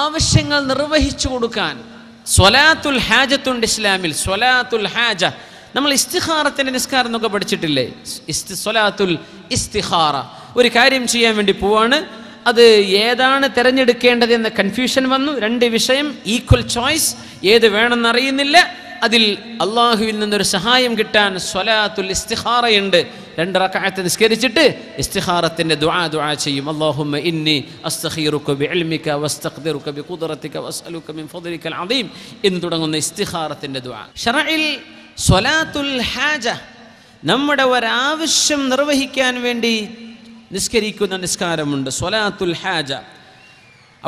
ആവശ്യങ്ങൾ നിർവഹിച്ചു കൊടുക്കാൻ സ്വലാത്തുൽ ഹാജത്തുണ്ട് ഇസ്ലാമിൽ സ്വലാത്തുൽ ഹാജ നമ്മൾ ഇസ്തിഹാറത്തിൻ്റെ നിസ്കാരം എന്നൊക്കെ പഠിച്ചിട്ടില്ലേ ഇസ്തി സ്വലാത്തുൽ ഇസ്തിഹാറ ഒരു കാര്യം ചെയ്യാൻ വേണ്ടി പോവാണ് അത് ഏതാണ് തിരഞ്ഞെടുക്കേണ്ടതെന്ന കൺഫ്യൂഷൻ വന്നു രണ്ട് വിഷയം ഈക്വൽ ചോയ്സ് ഏത് വേണമെന്നറിയുന്നില്ല അതിൽ അള്ളാഹുവിൽ നിന്നൊരു സഹായം കിട്ടാൻ സ്വലാത്തുൽ ഇസ്തിഹാറയുണ്ട് രണ്ട് റക്കായത്ത് നിസ്കരിച്ചിട്ട് ഇസ്തിഹാറത്തിൻ്റെ ദുആ ദുആ ചെയ്യും അള്ളാഹുമ്മ ഇന്നി അസ്തഖീറുക ബി ഇൽമിക വസ്തഖ്ദിറുക ബി ഖുദ്റതിക വസ്അലുക മിൻ ഫദ്ലിക അൽഅദീം എന്ന് തുടങ്ങുന്ന ഇസ്തിഹാറത്തിൻ്റെ ദുആ ശറഇൽ സ്വലാത്തുൽ ഹാജ നമ്മുടെ ഒരാവശ്യം നിർവഹിക്കാൻ വേണ്ടി നിസ്കരിക്കുന്ന നിസ്കാരമുണ്ട് സ്വലാത്തുൽ ഹാജ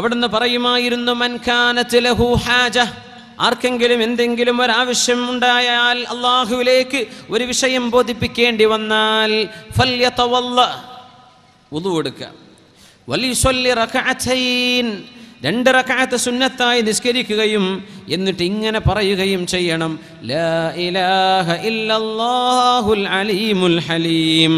അവിടുന്ന് പറയുമായിരുന്നു മൻഖാനത്തിലഹു ഹാജ ആർക്കെങ്കിലും എന്തെങ്കിലും ഒരാവശ്യം ഉണ്ടായാൽ അള്ളാഹുവിലേക്ക് ഒരു വിഷയം ബോധിപ്പിക്കേണ്ടി വന്നാൽ രണ്ട് റക്കാത്ത് സുന്നത്തായി നിസ്കരിക്കുകയും എന്നിട്ട് ഇങ്ങനെ പറയുകയും ചെയ്യണം ലാ ഇലാഹ ഇല്ലല്ലാഹുൽ അലീമുൽ ഹലീം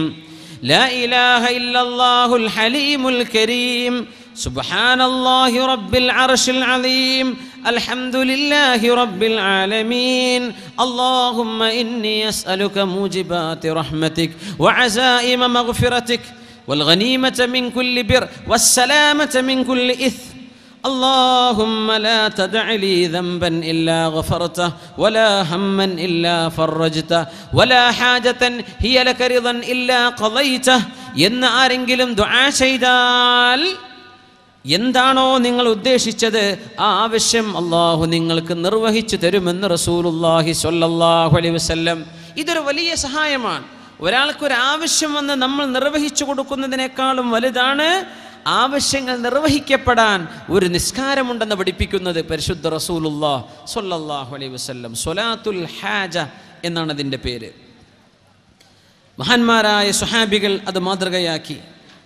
ലാ ഇലാഹ ഇല്ലല്ലാഹുൽ ഹലീമുൽ കരീം سبحان الله رب العرش العظيم الحمد لله رب العالمين اللهم إني أسألك موجبات رحمتك وعزائم مغفرتك والغنيمة من كل بر والسلامة من كل إثم اللهم لا تدع لي ذنبا إلا غفرته ولا هما إلا فرجته ولا حاجة هي لك رضا إلا قضيته ينارنجلم دعاء شيدال എന്താണോ നിങ്ങൾ ഉദ്ദേശിച്ചത് ആ ആവശ്യം അള്ളാഹു നിങ്ങൾക്ക് നിർവഹിച്ചു തരുമെന്ന് റസൂലുല്ലാഹി സൊല്ലാഹു അലൈ വസ്ല്ലം ഇതൊരു വലിയ സഹായമാണ് ഒരാൾക്കൊരു ആവശ്യം വന്ന് നമ്മൾ നിർവഹിച്ചു കൊടുക്കുന്നതിനേക്കാളും വലുതാണ് ആവശ്യങ്ങൾ നിർവഹിക്കപ്പെടാൻ ഒരു നിസ്കാരമുണ്ടെന്ന് പഠിപ്പിക്കുന്നത് പരിശുദ്ധ റസൂലുല്ലാ സൊല്ലാഹു അലൈ വസ്ല്ലം സൊലാത്തുൽ ഹാജ എന്നാണ് അതിൻ്റെ പേര് മഹാന്മാരായ സുഹാബികൾ അത് മാതൃകയാക്കി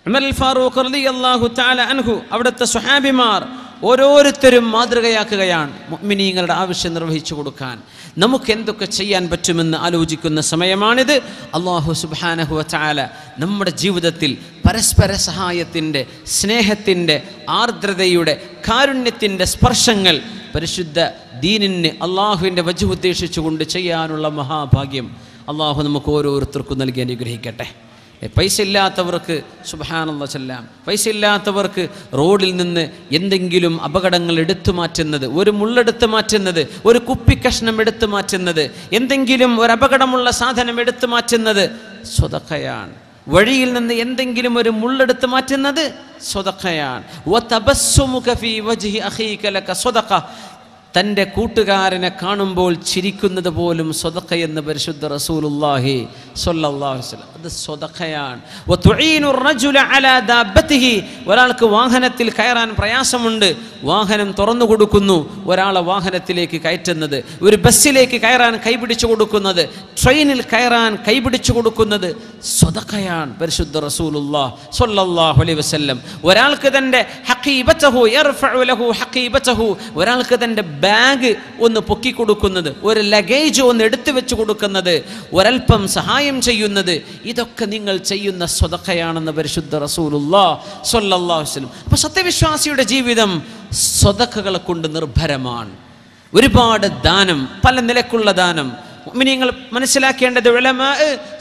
ഉമർ ഫാറൂഖ് അൻഹു അവിടുത്തെ സുഹാബിമാർ ഓരോരുത്തരും മാതൃകയാക്കുകയാണ് മിനിങ്ങളുടെ ആവശ്യം നിർവഹിച്ചു കൊടുക്കാൻ നമുക്ക് എന്തൊക്കെ ചെയ്യാൻ പറ്റുമെന്ന് ആലോചിക്കുന്ന സമയമാണിത് അള്ളാഹു സുബാനഹു ചാല നമ്മുടെ ജീവിതത്തിൽ പരസ്പര സഹായത്തിൻ്റെ സ്നേഹത്തിൻ്റെ ആർദ്രതയുടെ കാരുണ്യത്തിൻ്റെ സ്പർശങ്ങൾ പരിശുദ്ധ ദീനിന് അള്ളാഹുവിൻ്റെ വജു ഉദ്ദേശിച്ചുകൊണ്ട് ചെയ്യാനുള്ള മഹാഭാഗ്യം അള്ളാഹു നമുക്ക് ഓരോരുത്തർക്കും നൽകി അനുഗ്രഹിക്കട്ടെ പൈസ ഇല്ലാത്തവർക്ക് സുബാനുള്ള ചെല്ലാം പൈസ ഇല്ലാത്തവർക്ക് റോഡിൽ നിന്ന് എന്തെങ്കിലും അപകടങ്ങൾ എടുത്തു മാറ്റുന്നത് ഒരു മുള്ളെടുത്ത് മാറ്റുന്നത് ഒരു കുപ്പി കഷ്ണം എടുത്തു മാറ്റുന്നത് എന്തെങ്കിലും ഒരു അപകടമുള്ള സാധനം എടുത്തു മാറ്റുന്നത് സ്വതക്കയാണ് വഴിയിൽ നിന്ന് എന്തെങ്കിലും ഒരു മുള്ളെടുത്ത് മാറ്റുന്നത് സ്വതക്കയാണ് തൻ്റെ കൂട്ടുകാരനെ കാണുമ്പോൾ ചിരിക്കുന്നത് പോലും സ്വതക്ക എന്ന് പരിശുദ്ധ റസൂലുല്ലാഹി സൊല്ലാഹുസ്ലം അത് സ്വതക്കയാണ് ഒരാൾക്ക് വാഹനത്തിൽ കയറാൻ പ്രയാസമുണ്ട് വാഹനം തുറന്നു കൊടുക്കുന്നു ഒരാളെ വാഹനത്തിലേക്ക് കയറ്റുന്നത് ഒരു ബസ്സിലേക്ക് കയറാൻ കൈപിടിച്ചു കൊടുക്കുന്നത് ട്രെയിനിൽ കയറാൻ കൈപിടിച്ചു കൊടുക്കുന്നത് സ്വതക്കയാണ് പരിശുദ്ധ റസൂലുല്ലാ സൊല്ലാഹു അലൈ വസ്ല്ലം ഒരാൾക്ക് തൻ്റെ ഒരാൾക്ക് തൻ്റെ ബാഗ് ഒന്ന് പൊക്കി കൊടുക്കുന്നത് ഒരു ലഗേജ് ഒന്ന് എടുത്തു വെച്ച് കൊടുക്കുന്നത് ഒരൽപ്പം സഹായം ചെയ്യുന്നത് ഇതൊക്കെ നിങ്ങൾ ചെയ്യുന്ന സ്വതക്കയാണെന്ന് പരിശുദ്ധ അലൈഹി വസല്ലം അപ്പോൾ സത്യവിശ്വാസിയുടെ ജീവിതം സ്വതക്കകളെ കൊണ്ട് നിർഭരമാണ് ഒരുപാട് ദാനം പല നിലക്കുള്ള ദാനം നിങ്ങൾ മനസ്സിലാക്കേണ്ടത്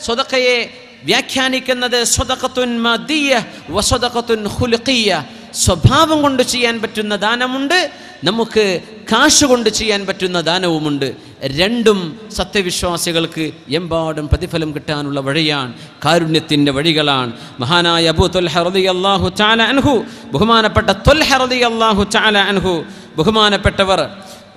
സ്വതക്കയെ വ്യാഖ്യാനിക്കുന്നത് സ്വതക്കത്തുൻ മദിയ വസ്വതക്കത്തുൻ ഹുലുക്കിയ സ്വഭാവം കൊണ്ട് ചെയ്യാൻ പറ്റുന്ന ദാനമുണ്ട് നമുക്ക് കാശ് കൊണ്ട് ചെയ്യാൻ പറ്റുന്ന ദാനവുമുണ്ട് രണ്ടും സത്യവിശ്വാസികൾക്ക് എമ്പാടും പ്രതിഫലം കിട്ടാനുള്ള വഴിയാണ് കാരുണ്യത്തിൻ്റെ വഴികളാണ് മഹാനായ അബു തൊൽഹറതി അള്ളാഹു ചാല അൻഹു ബഹുമാനപ്പെട്ട തൊൽഹറതി അള്ളാഹു ചാല അൻഹു ബഹുമാനപ്പെട്ടവർ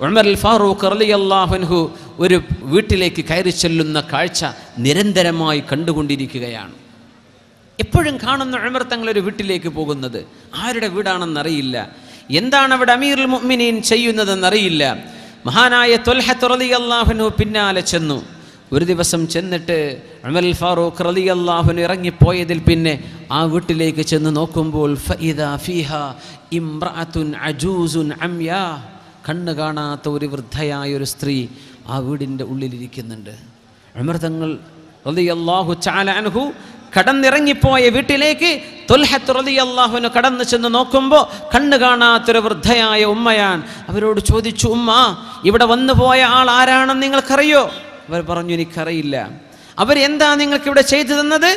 ഉമർ ഫാറൂഖ് അലി അള്ളാഹുൻഹു ഒരു വീട്ടിലേക്ക് കയറി ചെല്ലുന്ന കാഴ്ച നിരന്തരമായി കണ്ടുകൊണ്ടിരിക്കുകയാണ് എപ്പോഴും കാണുന്ന ഉമർ തങ്ങളൊരു വീട്ടിലേക്ക് പോകുന്നത് ആരുടെ വീടാണെന്നറിയില്ല എന്താണ് അവിടെ അമീർ മുഅ്മിനീൻ ചെയ്യുന്നതെന്നറിയില്ല മഹാനായ തൊൽഹത്തുറലി അള്ളാഹുനു പിന്നാലെ ചെന്നു ഒരു ദിവസം ചെന്നിട്ട് അമൽ ഫാറൂഖ് റലി അള്ളാഹുന് ഇറങ്ങിപ്പോയതിൽ പിന്നെ ആ വീട്ടിലേക്ക് ചെന്ന് നോക്കുമ്പോൾ അജൂസുൻ അംയാ കണ്ണ് കാണാത്ത ഒരു വൃദ്ധയായ ഒരു സ്ത്രീ ആ വീടിൻ്റെ ഉള്ളിലിരിക്കുന്നുണ്ട് അമൃതങ്ങൾ റലി അള്ളാഹു ചാലാൻഹു കടന്നിറങ്ങിപ്പോയ വീട്ടിലേക്ക് തൊൽഹത്തുറലിയല്ലാഹുവിന് കടന്നു ചെന്ന് നോക്കുമ്പോൾ കണ്ണു കാണാത്തൊരു വൃദ്ധയായ ഉമ്മയാൻ അവരോട് ചോദിച്ചു ഉമ്മ ഇവിടെ വന്നു പോയ ആൾ ആരാണെന്ന് നിങ്ങൾക്കറിയോ അവർ പറഞ്ഞു എനിക്കറിയില്ല അവരെന്താ നിങ്ങൾക്ക് ഇവിടെ ചെയ്തു തന്നത്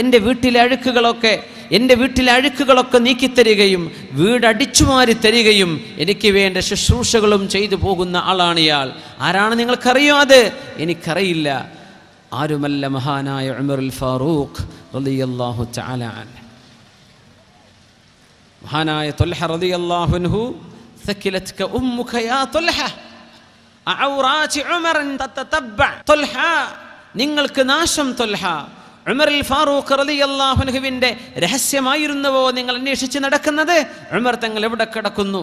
എൻ്റെ വീട്ടിലെ അഴുക്കുകളൊക്കെ എൻ്റെ വീട്ടിലെ അഴുക്കുകളൊക്കെ നീക്കിത്തരികയും വീട് മാറി തരികയും എനിക്ക് വേണ്ട ശുശ്രൂഷകളും ചെയ്തു പോകുന്ന ആളാണ് ഇയാൾ ആരാണ് നിങ്ങൾക്കറിയോ അത് എനിക്കറിയില്ല ആരുമല്ല മഹാനായ ഉമറുൽ ഫാറൂഖ് റലിയല്ലാഹു ചാലാൻ മഹാനായ തൊൽഹ റലിയല്ലാഹുൻഹു സക്കിലത്ക أمك يا طلحة عورات عمر تتتبع طلحة നിങ്ങൾക്ക് നാശം തൊൽഹ ഉമർ ഫാറൂഖ് റലി അള്ളാഹുനുഹുവിൻ്റെ രഹസ്യമായിരുന്നുവോ നിങ്ങൾ അന്വേഷിച്ച് നടക്കുന്നത് ഉമർ തങ്ങൾ എവിടെ കിടക്കുന്നു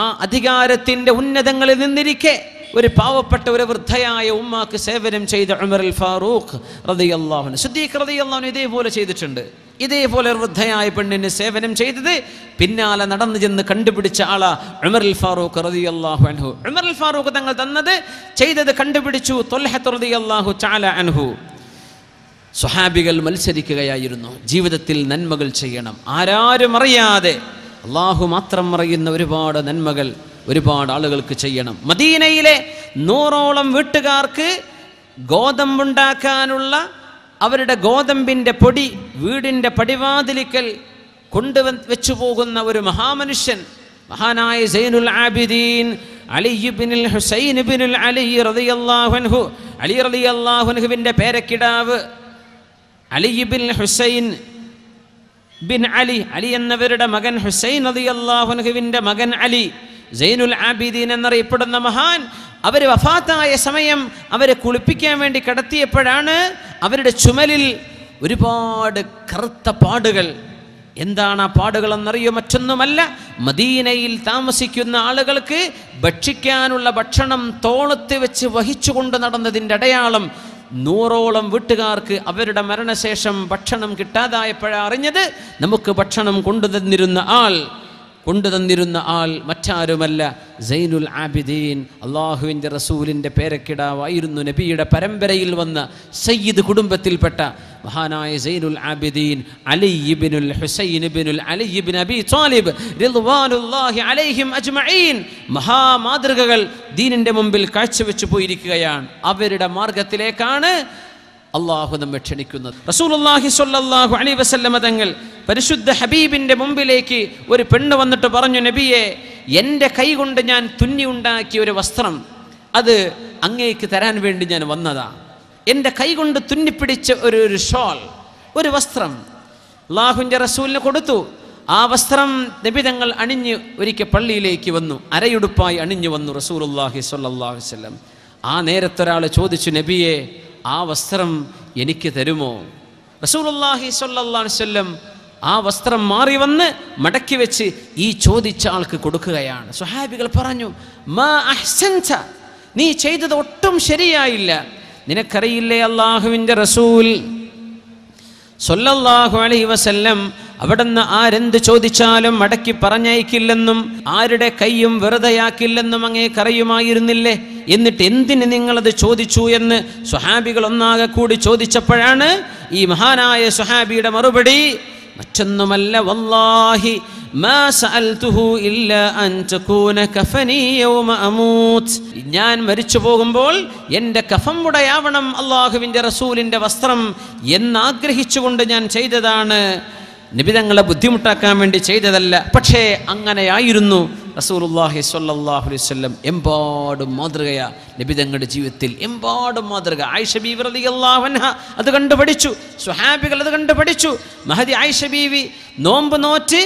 ആ അധികാരത്തിൻ്റെ ഉന്നതങ്ങളിൽ നിന്നിരിക്കെ ഒരു പാവപ്പെട്ട ഒരു വൃദ്ധയായ ഉമ്മാക്ക് സേവനം ചെയ്ത ഉമർ ഫാറൂഖ് റതി അള്ളാഹുന് സുദ്ദീഖ് റതി അള്ളാഹുന് ഇതേപോലെ ചെയ്തിട്ടുണ്ട് ഇതേപോലെ വൃദ്ധയായ പെണ്ണിന് സേവനം ചെയ്തത് പിന്നാലെ നടന്നു ചെന്ന് കണ്ടുപിടിച്ച ആളാ ഉമർ ഫാറൂഖ് റതി അള്ളാഹു അൻഹു ഉമർ ഫാറൂഖ് തങ്ങൾ തന്നത് ചെയ്തത് കണ്ടുപിടിച്ചു തൊൽഹത്ത് റതി അള്ളാഹു ചാല അൻഹു സ്വഹാബികൾ മത്സരിക്കുകയായിരുന്നു ജീവിതത്തിൽ നന്മകൾ ചെയ്യണം ആരാരും അറിയാതെ അള്ളാഹു മാത്രം അറിയുന്ന ഒരുപാട് നന്മകൾ ഒരുപാട് ആളുകൾക്ക് ചെയ്യണം മദീനയിലെ നൂറോളം വീട്ടുകാർക്ക് ഗോതമ്പുണ്ടാക്കാനുള്ള അവരുടെ ഗോതമ്പിൻ്റെ പൊടി വീടിൻ്റെ പടിവാതിലിക്കൽ കൊണ്ടുവ വെച്ചു പോകുന്ന ഒരു മഹാമനുഷ്യൻ മഹാനായ സൈനുൽ ആബിദീൻ അലിബിനിൽ ഹുസൈൻ ബിനുൽ അലി അൻഹു അലി റളിയല്ലാഹു പേരക്കിടാവ് അലിബിൻ ഹുസൈൻ ബിൻ അലി അലി എന്നവരുടെ മകൻ ഹുസൈൻ അലി അള്ളാഹുനഹുവിൻ്റെ മകൻ അലി ജൈനുൽ ആബിദീൻ എന്നറിയപ്പെടുന്ന മഹാൻ അവർ വഫാത്തായ സമയം അവരെ കുളിപ്പിക്കാൻ വേണ്ടി കിടത്തിയപ്പോഴാണ് അവരുടെ ചുമലിൽ ഒരുപാട് കറുത്ത പാടുകൾ എന്താണ് ആ പാടുകളെന്നറിയോ മറ്റൊന്നുമല്ല മദീനയിൽ താമസിക്കുന്ന ആളുകൾക്ക് ഭക്ഷിക്കാനുള്ള ഭക്ഷണം തോളത്ത് വെച്ച് വഹിച്ചുകൊണ്ട് നടന്നതിൻ്റെ അടയാളം നൂറോളം വീട്ടുകാർക്ക് അവരുടെ മരണശേഷം ഭക്ഷണം കിട്ടാതായപ്പോഴറിഞ്ഞത് നമുക്ക് ഭക്ഷണം കൊണ്ടുതന്നിരുന്ന ആൾ കൊണ്ടുതന്നിരുന്ന ആൾ മറ്റാരുമല്ല സൈനുൽ ആബിദീൻ അള്ളാഹുവിൻ്റെ റസൂലിൻ്റെ പേരക്കിടാവായിരുന്നു നബിയുടെ പരമ്പരയിൽ വന്ന സയ്യിദ് കുടുംബത്തിൽപ്പെട്ട മഹാനായ സൈനുൽ ആബിദീൻ അലിബിനുൽ ഹുസൈൻ അലിബിൻ അബി താലിബ് അലൈഹിം അജ്മഈൻ മഹാമാതൃകകൾ ദീനിൻ്റെ മുമ്പിൽ കാഴ്ചവെച്ചു പോയിരിക്കുകയാണ് അവരുടെ മാർഗത്തിലേക്കാണ് അള്ളാഹു നമ്മെ ക്ഷണിക്കുന്നത് റസൂലുള്ളാഹി സ്വല്ലല്ലാഹു അലൈഹി വസല്ലമ തങ്ങൾ പരിശുദ്ധ ഹബീബിന്റെ മുമ്പിലേക്ക് ഒരു പെണ്ണ് വന്നിട്ട് പറഞ്ഞു നബിയെ എൻ്റെ കൈ കൊണ്ട് ഞാൻ തുന്നി ഉണ്ടാക്കിയ ഒരു വസ്ത്രം അത് അങ്ങേക്ക് തരാൻ വേണ്ടി ഞാൻ വന്നതാ എൻ്റെ കൈ കൊണ്ട് തുന്നിപ്പിടിച്ച ഒരു ഒരു ഷോൾ ഒരു വസ്ത്രം അള്ളാഹുവിൻ്റെ റസൂലിന് കൊടുത്തു ആ വസ്ത്രം നബി തങ്ങൾ അണിഞ്ഞ് ഒരിക്കൽ പള്ളിയിലേക്ക് വന്നു അരയുടുപ്പായി അണിഞ്ഞു വന്നു റസൂലുല്ലാഹി സ്വല്ലല്ലാഹു വല്ലം ആ നേരത്തൊരാൾ ചോദിച്ചു നബിയെ ആ വസ്ത്രം എനിക്ക് തരുമോ റസൂലുല്ലാഹി സല്ലാസ്വല്ലം ആ വസ്ത്രം മാറി വന്ന് മടക്കി വെച്ച് ഈ ചോദിച്ച ആൾക്ക് കൊടുക്കുകയാണ് സുഹാബികൾ പറഞ്ഞു മാ നീ ചെയ്തത് ഒട്ടും ശരിയായില്ല നിനക്കറിയില്ലേ അള്ളാഹുവിൻ്റെ റസൂൽ സൊല്ലാഹു അലൈ വസല്ലം അവിടുന്ന് ആരെന്ത് ചോദിച്ചാലും മടക്കി പറഞ്ഞയക്കില്ലെന്നും ആരുടെ കൈയും വെറുതെയാക്കില്ലെന്നും അങ്ങേ എന്നിട്ട് എന്തിന് നിങ്ങളത് ചോദിച്ചു എന്ന് സുഹാബികൾ ഒന്നാകെ കൂടി ചോദിച്ചപ്പോഴാണ് ഈ മഹാനായ സുഹാബിയുടെ മറുപടി മറ്റൊന്നുമല്ല വല്ലാഹി ഞാൻ മരിച്ചു പോകുമ്പോൾ എൻ്റെ കഫം ഉടയാവണം അള്ളാഹുവിൻ്റെ റസൂലിൻ്റെ വസ്ത്രം എന്നാഗ്രഹിച്ചുകൊണ്ട് ഞാൻ ചെയ്തതാണ് നിബിതങ്ങളെ ബുദ്ധിമുട്ടാക്കാൻ വേണ്ടി ചെയ്തതല്ല പക്ഷേ അങ്ങനെയായിരുന്നു റസൂലുല്ലാഹി സ്വല്ലാഹു അലൈവല്ലം എമ്പാടും മാതൃകയാ ലഭിതങ്ങളുടെ ജീവിതത്തിൽ എമ്പാടും മാതൃക ആയിഷ ബീവി അത് കണ്ടുപഠിച്ചു പഠിച്ചു സുഹാബികൾ അത് കണ്ടുപഠിച്ചു പഠിച്ചു മഹതി ആയിഷ നോമ്പ് നോറ്റ്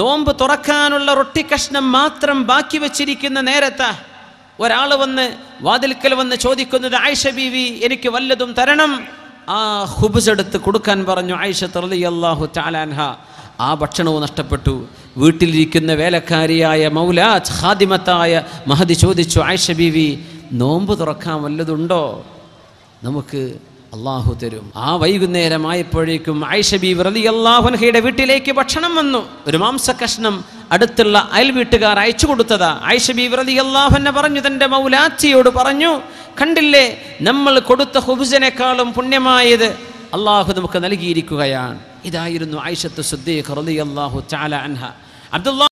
നോമ്പ് തുറക്കാനുള്ള റൊട്ടി കഷ്ണം മാത്രം ബാക്കി വച്ചിരിക്കുന്ന നേരത്ത ഒരാൾ വന്ന് വാതിൽക്കൽ വന്ന് ചോദിക്കുന്നത് ആയിഷ ബീവി എനിക്ക് വല്ലതും തരണം ആ ഹുബുസെടുത്ത് എടുത്ത് കൊടുക്കാൻ പറഞ്ഞു ആയിഷ തറലി അള്ളാഹു ചാലാൻഹ ആ ഭക്ഷണവും നഷ്ടപ്പെട്ടു വീട്ടിലിരിക്കുന്ന വേലക്കാരിയായ മൗലാജ് ഹാദിമത്തായ മഹദി ചോദിച്ചു ആയിഷ ബീവി നോമ്പ് തുറക്കാൻ വല്ലതുണ്ടോ നമുക്ക് അള്ളാഹു തരും ആ വൈകുന്നേരമായപ്പോഴേക്കും ആയിഷ ബി വ്രതി അള്ളാഹുനഹയുടെ വീട്ടിലേക്ക് ഭക്ഷണം വന്നു ഒരു മാംസ കഷ്ണം അടുത്തുള്ള അയൽ വീട്ടുകാർ അയച്ചു കൊടുത്തതാ ആയിഷ ബി വ്രതി അള്ളാഹുനെ പറഞ്ഞു തൻ്റെ മൗലാച്ചിയോട് പറഞ്ഞു കണ്ടില്ലേ നമ്മൾ കൊടുത്ത ഹുബുജനേക്കാളും പുണ്യമായത് അള്ളാഹു നമുക്ക് നൽകിയിരിക്കുകയാണ് ഇതായിരുന്നു ഐഷത്ത് സുദ്ദീഖ് റലി അള്ളാഹു ചാല അൻഹ അബ്ദുല്ലാ